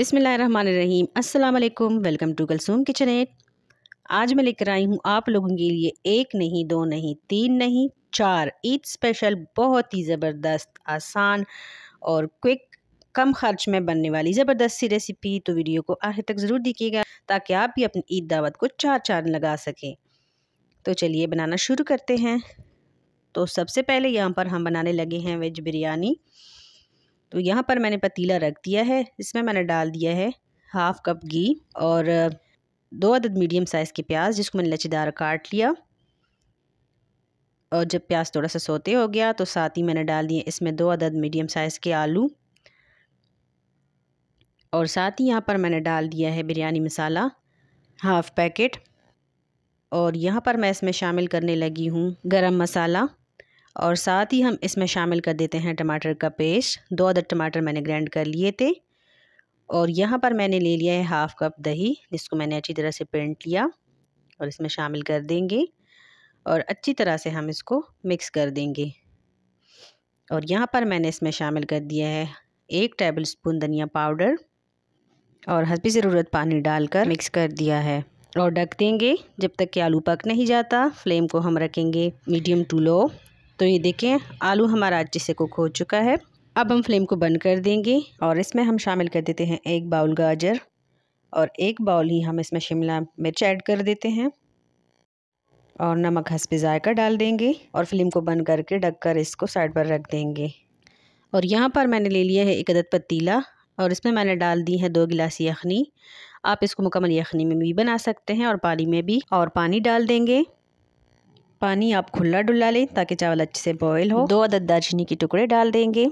बिसमीम अल्लाम welcome to Kulsoom kitchen एट आज मैं लेकर आई हूँ आप लोगों के लिए एक नहीं दो नहीं तीन नहीं चार ईद स्पेशल बहुत ही ज़बरदस्त आसान और क्विक कम खर्च में बनने वाली ज़बरदस्त सी रेसिपी तो वीडियो को आखिर तक ज़रूर देखिएगा ताकि आप भी अपनी ईद दावत को चार चांद लगा सकें तो चलिए बनाना शुरू करते हैं तो सबसे पहले यहाँ पर हम बनाने लगे हैं वेज बिरयानी तो यहाँ पर मैंने पतीला रख दिया है इसमें मैंने डाल दिया है हाफ़ कप घी और दो अदद मीडियम साइज़ के प्याज जिसको मैंने लचीदार काट लिया और जब प्याज थोड़ा सा सोते हो गया तो साथ ही मैंने डाल दिए इसमें दो अदद मीडियम साइज़ के आलू और साथ ही यहाँ पर मैंने डाल दिया है बिरयानी मसाला हाफ़ पैकेट और यहाँ पर मैं इसमें शामिल करने लगी हूँ गरम मसाला और साथ ही हम इसमें शामिल कर देते हैं टमाटर का पेस्ट दो अदर टमाटर मैंने ग्राइंड कर लिए थे और यहाँ पर मैंने ले लिया है हाफ़ कप दही जिसको मैंने अच्छी तरह से पेंट लिया और इसमें शामिल कर देंगे और अच्छी तरह से हम इसको मिक्स कर देंगे और यहाँ पर मैंने इसमें शामिल कर दिया है एक टेबल स्पून धनिया पाउडर और हसबी ज़रूरत पानी डालकर मिक्स कर दिया है और ढक देंगे जब तक कि आलू पक नहीं जाता फ्लेम को हम रखेंगे मीडियम टू लो तो ये देखें आलू हमारा अच्छे से कुक हो चुका है अब हम फ्लेम को बंद कर देंगे और इसमें हम शामिल कर देते हैं एक बाउल गाजर और एक बाउल ही हम इसमें शिमला मिर्च ऐड कर देते हैं और नमक हंस पे जायका डाल देंगे और फ्लेम को बंद करके ढककर इसको साइड पर रख देंगे और यहाँ पर मैंने ले लिया है एक अदद पतीला और इसमें मैंने डाल दी है दो गिलास यखनी आप इसको मुकम्मल यखनी में भी बना सकते हैं और पानी में भी और पानी डाल देंगे पानी आप खुला डुला लें ताकि चावल अच्छे से बॉयल हो दो अदद दालचीनी के टुकड़े डाल देंगे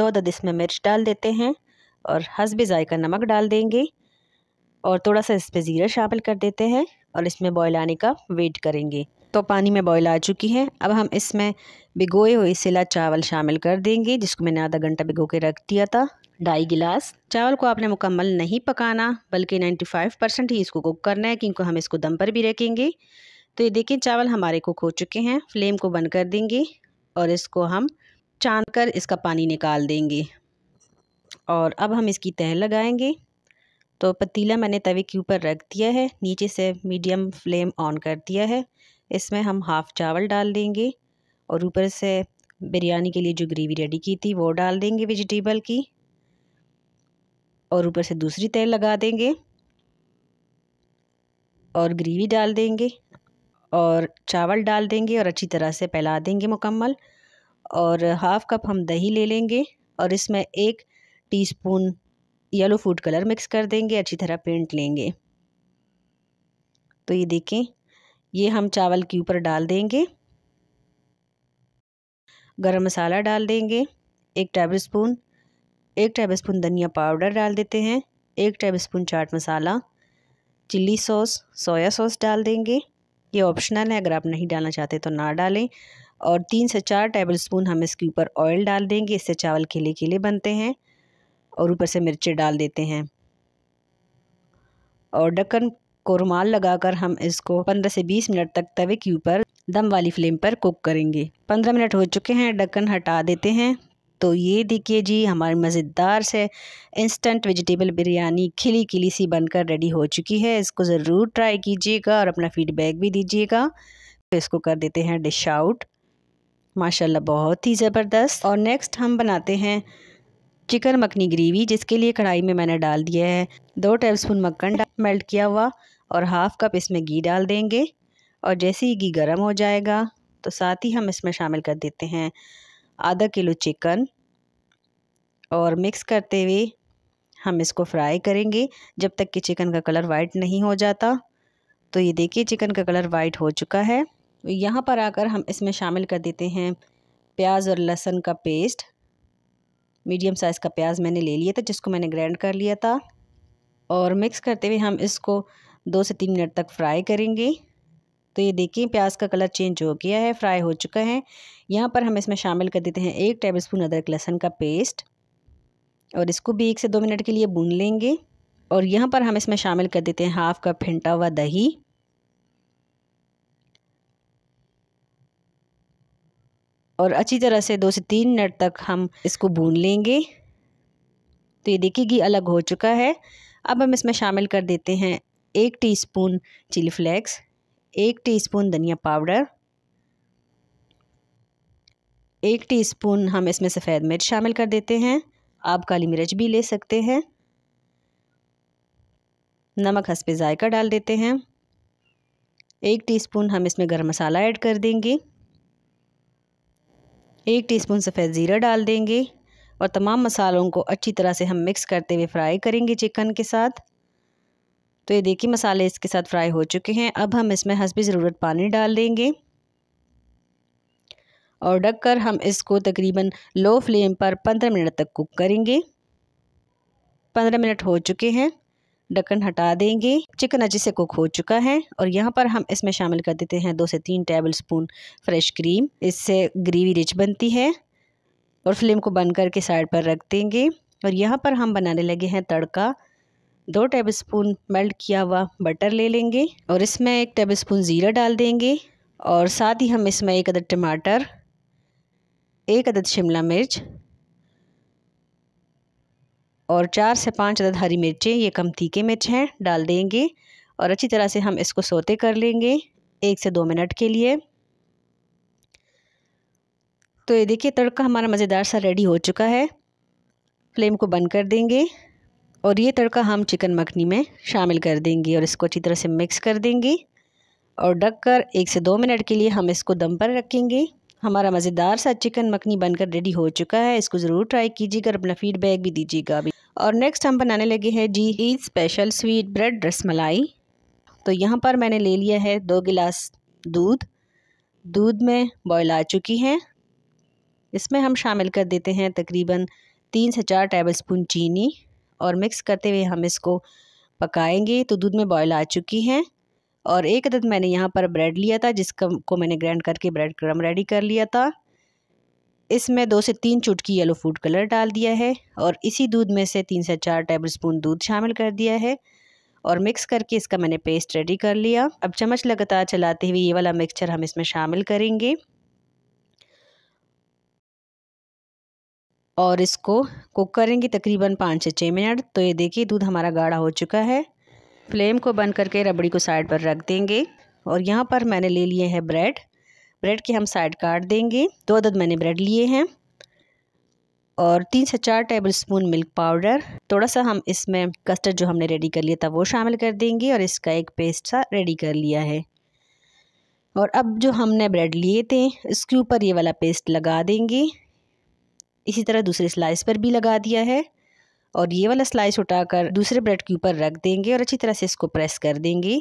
दो अदद इसमें मिर्च डाल देते हैं और हसब जायका नमक डाल देंगे और थोड़ा सा इस पर ज़ीरा शामिल कर देते हैं और इसमें बॉयल आने का वेट करेंगे तो पानी में बॉयल आ चुकी है अब हम इसमें भिगोए हुए सिला चावल शामिल कर देंगे जिसको मैंने आधा घंटा भिगो के रख दिया था ढाई गिलास चावल को आपने मुकम्मल नहीं पकाना बल्कि 95 परसेंट ही इसको कुक करना है क्योंकि हम इसको दम पर भी रखेंगे तो ये देखिए चावल हमारे कुक हो चुके हैं फ्लेम को बंद कर देंगे और इसको हम छान कर इसका पानी निकाल देंगे और अब हम इसकी तह लगाएंगे तो पतीला मैंने तवे के ऊपर रख दिया है नीचे से मीडियम फ्लेम ऑन कर दिया है इसमें हम हाफ़ चावल डाल देंगे और ऊपर से बिरयानी के लिए जो ग्रेवी रेडी की थी वो डाल देंगे वेजिटेबल की और ऊपर से दूसरी तह लगा देंगे और ग्रेवी डाल देंगे और चावल डाल देंगे और अच्छी तरह से फैला देंगे मुकम्मल और हाफ़ कप हम दही ले लेंगे और इसमें एक teaspoon yellow food colour mix कर देंगे अच्छी तरह पेंट लेंगे तो ये देखें ये हम चावल के ऊपर डाल देंगे गरम मसाला डाल देंगे एक टेबल स्पून एक टेबल स्पून धनिया पाउडर डाल देते हैं एक टेबल स्पून चाट मसाला चिल्ली सॉस सोया सॉस डाल देंगे ये ऑप्शनल है अगर आप नहीं डालना चाहते तो ना डालें और तीन से चार टेबल स्पून हम इसके ऊपर ऑयल डाल देंगे इससे चावल खिले खिले बनते हैं और ऊपर से मिर्ची डाल देते हैं और ढक्कन को रुमाल लगाकर हम इसको 15 से 20 मिनट तक तवे के ऊपर दम वाली फ्लेम पर कुक करेंगे 15 मिनट हो चुके हैं ढक्कन हटा देते हैं तो ये देखिए जी हमारी मज़ेदार से इंस्टेंट वेजिटेबल बिरयानी खिली खिली सी बनकर रेडी हो चुकी है इसको ज़रूर ट्राई कीजिएगा और अपना फीडबैक भी दीजिएगा तो इसको कर देते हैं डिश आउट माशाल्लाह बहुत ही ज़बरदस्त और नेक्स्ट हम बनाते हैं चिकन मखनी ग्रेवी जिसके लिए कढ़ाई में मैंने डाल दिया है दो टेबल स्पून मक्खन मेल्ट किया हुआ और हाफ़ कप इसमें घी डाल देंगे और जैसे ही घी गर्म हो जाएगा तो साथ ही हम इसमें शामिल कर देते हैं आधा किलो चिकन और मिक्स करते हुए हम इसको फ्राई करेंगे जब तक कि चिकन का कलर वाइट नहीं हो जाता तो ये देखिए चिकन का कलर वाइट हो चुका है यहाँ पर आकर हम इसमें शामिल कर देते हैं प्याज और लहसुन का पेस्ट मीडियम साइज़ का प्याज मैंने ले लिया था जिसको मैंने ग्राइंड कर लिया था और मिक्स करते हुए हम इसको दो से तीन मिनट तक फ्राई करेंगे तो ये देखिए प्याज का कलर चेंज हो गया है फ्राई हो चुका है यहाँ पर हम इसमें शामिल कर देते हैं एक टेबल स्पून अदरक लहसुन का पेस्ट और इसको भी एक से दो मिनट के लिए भून लेंगे और यहाँ पर हम इसमें शामिल कर देते हैं हाफ़ कप फेंटा हुआ दही और अच्छी तरह से दो से तीन मिनट तक हम इसको भून लेंगे तो ये देखिए घी अलग हो चुका है अब हम इसमें शामिल कर देते हैं एक टीस्पून चिली फ्लेक्स एक टीस्पून धनिया पाउडर एक टीस्पून हम इसमें सफ़ेद मिर्च शामिल कर देते हैं आप काली मिर्च भी ले सकते हैं नमक हंसपे पे ज़ायका डाल देते हैं एक टीस्पून हम इसमें गरम मसाला ऐड कर देंगे एक टीस्पून सफ़ेद ज़ीरा डाल देंगे और तमाम मसालों को अच्छी तरह से हम मिक्स करते हुए फ्राई करेंगे चिकन के साथ तो ये देखिए मसाले इसके साथ फ्राई हो चुके हैं अब हम इसमें हंसबी ज़रूरत पानी डाल देंगे और ढक कर हम इसको तकरीबन लो फ्लेम पर पंद्रह मिनट तक कुक करेंगे पंद्रह मिनट हो चुके हैं ढक्कन हटा देंगे चिकन अच्छे से कुक हो चुका है और यहाँ पर हम इसमें शामिल कर देते हैं दो से तीन टेबल स्पून फ्रेश क्रीम इससे ग्रेवी रिच बनती है और फ्लेम को बंद करके साइड पर रख देंगे और यहाँ पर हम बनाने लगे हैं तड़का दो टेबलस्पून मेल्ट किया हुआ बटर ले लेंगे और इसमें एक टेबलस्पून ज़ीरा डाल देंगे और साथ ही हम इसमें एक अदद टमाटर एक अदद शिमला मिर्च और चार से पाँच अदद हरी मिर्चें ये कम तीखे मिर्च हैं डाल देंगे और अच्छी तरह से हम इसको सोते कर लेंगे एक से दो मिनट के लिए तो ये देखिए तड़का हमारा मज़ेदार सा रेडी हो चुका है फ्लेम को बंद कर देंगे और ये तड़का हम चिकन मखनी में शामिल कर देंगे और इसको अच्छी तरह से मिक्स कर देंगे और ढक कर एक से दो मिनट के लिए हम इसको दम पर रखेंगे हमारा मज़ेदार सा चिकन मखनी बनकर रेडी हो चुका है इसको ज़रूर ट्राई कीजिएगा और अपना फीडबैक भी दीजिएगा अभी और नेक्स्ट हम बनाने लगे हैं जी Eid special sweet bread ras malai तो यहाँ पर मैंने ले लिया है दो गिलास दूध दूध में बॉयल आ चुकी है इसमें हम शामिल कर देते हैं तकरीबन तीन से चार टेबल चीनी और मिक्स करते हुए हम इसको पकाएंगे तो दूध में बॉयल आ चुकी हैं और एक अदद मैंने यहाँ पर ब्रेड लिया था जिसका को मैंने ग्राइंड करके ब्रेड क्रम रेडी कर लिया था इसमें दो से तीन चुटकी येलो फूड कलर डाल दिया है और इसी दूध में से तीन से चार टेबलस्पून दूध शामिल कर दिया है और मिक्स करके इसका मैंने पेस्ट रेडी कर लिया अब चम्मच लगातार चलाते हुए ये वाला मिक्सचर हम इसमें शामिल करेंगे और इसको कुक करेंगे तकरीबन पाँच से छः मिनट तो ये देखिए दूध हमारा गाढ़ा हो चुका है फ्लेम को बंद करके रबड़ी को साइड पर रख देंगे और यहाँ पर मैंने ले लिए हैं ब्रेड ब्रेड के हम साइड काट देंगे दो अदद मैंने ब्रेड लिए हैं और तीन से चार टेबल स्पून मिल्क पाउडर थोड़ा सा हम इसमें कस्टर्ड जो हमने रेडी कर लिया था वो शामिल कर देंगे और इसका एक पेस्ट सा रेडी कर लिया है और अब जो हमने ब्रेड लिए थे इसके ऊपर ये वाला पेस्ट लगा देंगे इसी तरह दूसरे स्लाइस पर भी लगा दिया है और ये वाला स्लाइस उठाकर दूसरे ब्रेड के ऊपर रख देंगे और अच्छी तरह से इसको प्रेस कर देंगे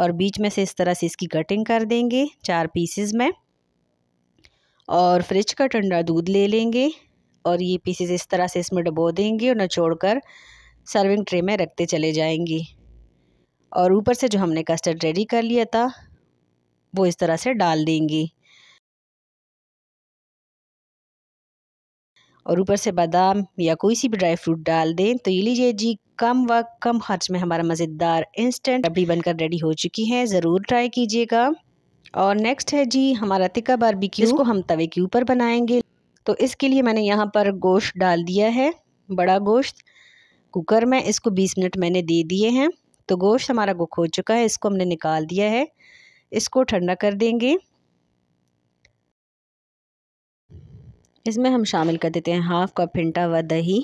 और बीच में से इस तरह से इसकी कटिंग कर देंगे चार पीसेस में और फ्रिज का ठंडा दूध ले लेंगे और ये पीसेस इस तरह से इसमें डबो देंगे और नचोड़ कर सर्विंग ट्रे में रखते चले जाएंगे और ऊपर से जो हमने कस्टर्ड रेडी कर लिया था वो इस तरह से डाल देंगे और ऊपर से बादाम या कोई सी भी ड्राई फ्रूट डाल दें तो ये लीजिए जी कम वक्त कम खर्च में हमारा मज़ेदार इंस्टेंट रबड़ी बनकर रेडी हो चुकी है ज़रूर ट्राई कीजिएगा और नेक्स्ट है जी हमारा तिक्का बारबेक्यू इसको हम तवे के ऊपर बनाएंगे तो इसके लिए मैंने यहाँ पर गोश्त डाल दिया है बड़ा गोश्त कुकर में इसको 20 मिनट मैंने दे दिए हैं तो गोश्त हमारा गुक हो चुका है इसको हमने निकाल दिया है इसको ठंडा कर देंगे इसमें हम शामिल कर देते हैं हाफ़ कप फिंटा व दही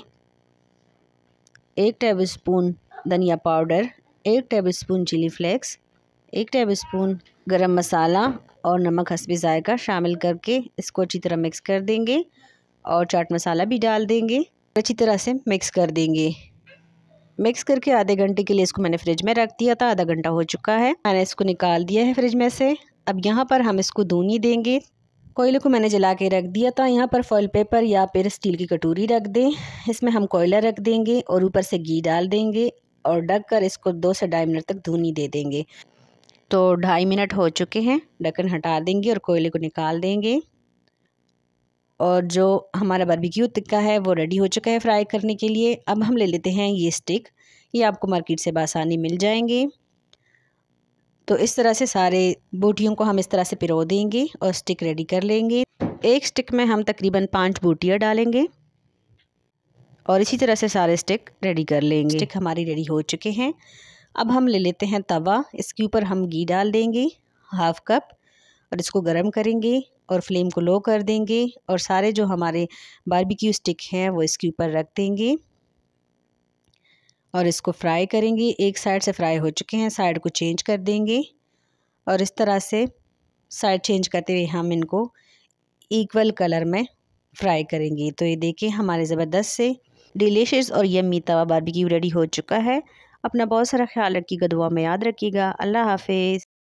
एक टेबल स्पून धनिया पाउडर एक टेबल स्पून चिली फ्लेक्स एक टेबल स्पून गर्म मसाला और नमक हंसबी ज़ायका शामिल करके इसको अच्छी तरह मिक्स कर देंगे और चाट मसाला भी डाल देंगे अच्छी तरह से मिक्स कर देंगे मिक्स करके आधे घंटे के लिए इसको मैंने फ्रिज में रख दिया था आधा घंटा हो चुका है मैंने इसको निकाल दिया है फ्रिज में से अब यहाँ पर हम इसको दूनी देंगे कोयले को मैंने जला के रख दिया था यहाँ पर फॉल पेपर या फिर स्टील की कटोरी रख दें इसमें हम कोयला रख देंगे और ऊपर से घी डाल देंगे और ढक कर इसको दो से ढाई मिनट तक धूनी दे देंगे तो ढाई मिनट हो चुके हैं ढक्कन हटा देंगे और कोयले को निकाल देंगे और जो हमारा बर्बिक्यू टिक्का है वो रेडी हो चुका है फ्राई करने के लिए अब हम ले लेते हैं ये स्टिक ये आपको मार्केट से बासानी मिल जाएंगे तो इस तरह से सारे बूटियों को हम इस तरह से पिरो देंगे और स्टिक रेडी कर लेंगे एक स्टिक में हम तकरीबन पाँच बूटियाँ डालेंगे और इसी तरह से सारे स्टिक रेडी कर लेंगे स्टिक हमारी रेडी हो चुके हैं अब हम ले लेते हैं तवा इसके ऊपर हम घी डाल देंगे हाफ़ कप और इसको गर्म करेंगे और फ्लेम को लो कर देंगे और सारे जो हमारे बारबेक्यू स्टिक हैं वो इसके ऊपर रख देंगे और इसको फ्राई करेंगे एक साइड से फ्राई हो चुके हैं साइड को चेंज कर देंगे और इस तरह से साइड चेंज करते हुए हम इनको इक्वल कलर में फ्राई करेंगे तो ये देखें हमारे ज़बरदस्त से डिलीशियस और यम्मी तवा बारबेक्यू रेडी हो चुका है अपना बहुत सारा ख्याल रखिएगा दुआ में याद रखिएगा अल्लाह हाफिज़